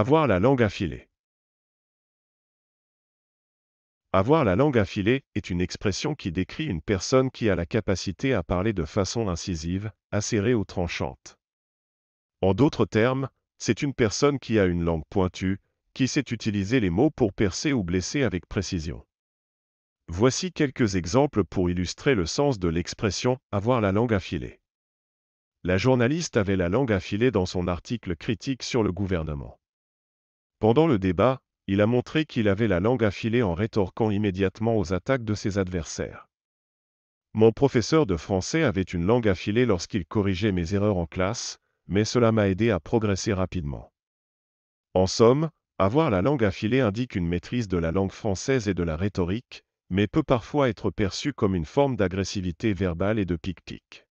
Avoir la langue affilée. Avoir la langue affilée est une expression qui décrit une personne qui a la capacité à parler de façon incisive, acérée ou tranchante. En d'autres termes, c'est une personne qui a une langue pointue, qui sait utiliser les mots pour percer ou blesser avec précision. Voici quelques exemples pour illustrer le sens de l'expression avoir la langue affilée. La journaliste avait la langue affilée dans son article critique sur le gouvernement. Pendant le débat, il a montré qu'il avait la langue affilée en rétorquant immédiatement aux attaques de ses adversaires. Mon professeur de français avait une langue affilée lorsqu'il corrigeait mes erreurs en classe, mais cela m'a aidé à progresser rapidement. En somme, avoir la langue affilée indique une maîtrise de la langue française et de la rhétorique, mais peut parfois être perçu comme une forme d'agressivité verbale et de pic-pic.